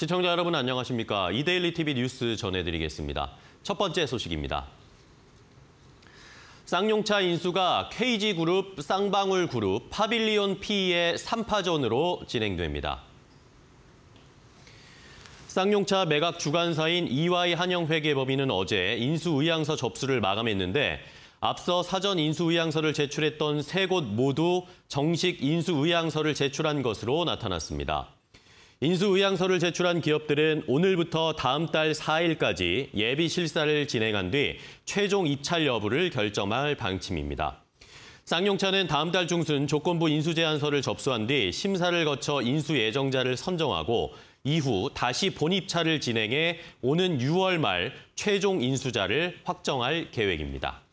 시청자 여러분 안녕하십니까? 이데일리 TV 뉴스 전해드리겠습니다. 첫 번째 소식입니다. 쌍용차 인수가 KG그룹, 쌍방울그룹, 파빌리온 P의 e 3파전으로 진행됩니다. 쌍용차 매각 주관사인 EY 한영회계법인은 어제 인수의향서 접수를 마감했는데 앞서 사전 인수의향서를 제출했던 세 곳 모두 정식 인수의향서를 제출한 것으로 나타났습니다. 인수의향서를 제출한 기업들은 오늘부터 다음 달 4일까지 예비 실사를 진행한 뒤 최종 입찰 여부를 결정할 방침입니다. 쌍용차는 다음 달 중순 조건부 인수 제안서를 접수한 뒤 심사를 거쳐 인수 예정자를 선정하고 이후 다시 본입찰을 진행해 오는 6월 말 최종 인수자를 확정할 계획입니다.